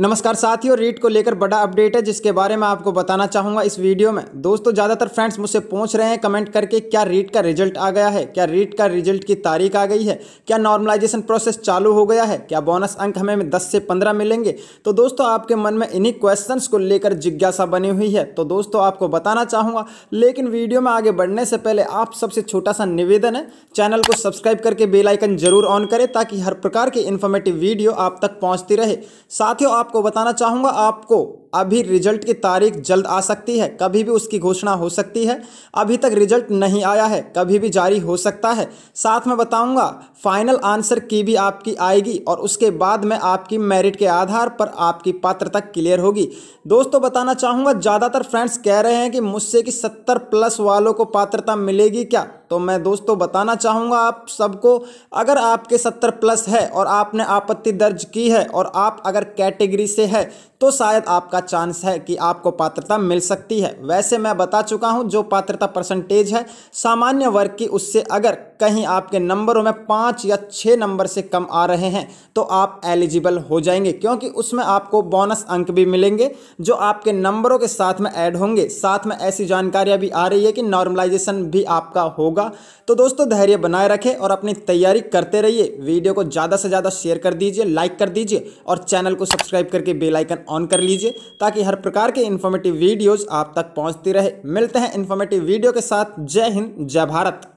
नमस्कार साथियों रीट को लेकर बड़ा अपडेट है जिसके बारे में आपको बताना चाहूंगा इस वीडियो में दोस्तों ज़्यादातर फ्रेंड्स मुझसे पूछ रहे हैं कमेंट करके क्या रीट का रिजल्ट आ गया है क्या रीट का रिजल्ट की तारीख आ गई है क्या नॉर्मलाइजेशन प्रोसेस चालू हो गया है क्या बोनस अंक हमें दस से पंद्रह मिलेंगे तो दोस्तों आपके मन में इन्हीं क्वेश्चन को लेकर जिज्ञासा बनी हुई है तो दोस्तों आपको बताना चाहूँगा लेकिन वीडियो में आगे बढ़ने से पहले आप सबसे छोटा सा निवेदन है चैनल को सब्सक्राइब करके बेलाइकन जरूर ऑन करें ताकि हर प्रकार की इन्फॉर्मेटिव वीडियो आप तक पहुँचती रहे साथियों आप आपको बताना चाहूँगा आपको अभी रिजल्ट की तारीख जल्द आ सकती है कभी भी उसकी घोषणा हो सकती है अभी तक रिजल्ट नहीं आया है कभी भी जारी हो सकता है साथ में बताऊंगा फाइनल आंसर की भी आपकी आएगी और उसके बाद में आपकी मेरिट के आधार पर आपकी पात्रता क्लियर होगी दोस्तों बताना चाहूँगा ज़्यादातर फ्रेंड्स कह रहे हैं कि मुझसे कि सत्तर प्लस वालों को पात्रता मिलेगी क्या तो मैं दोस्तों बताना चाहूँगा आप सबको अगर आपके सत्तर प्लस है और आपने आपत्ति दर्ज की है और आप अगर कैटेगरी से है तो शायद आपका चांस है कि आपको पात्रता मिल सकती है वैसे मैं बता चुका हूँ जो पात्रता परसेंटेज है सामान्य वर्ग की उससे अगर कहीं आपके नंबरों में पाँच या छः नंबर से कम आ रहे हैं तो आप एलिजिबल हो जाएंगे क्योंकि उसमें आपको बोनस अंक भी मिलेंगे जो आपके नंबरों के साथ में ऐड होंगे साथ में ऐसी जानकारियाँ भी आ रही है कि नॉर्मलाइजेशन भी आपका होगा तो दोस्तों धैर्य बनाए रखें और अपनी तैयारी करते रहिए वीडियो को ज़्यादा से ज़्यादा शेयर कर दीजिए लाइक कर दीजिए और चैनल को सब्सक्राइब करके बेलाइकन ऑन कर लीजिए ताकि हर प्रकार के इन्फॉर्मेटिव वीडियोज़ आप तक पहुँचती रहे मिलते हैं इन्फॉर्मेटिव वीडियो के साथ जय हिंद जय भारत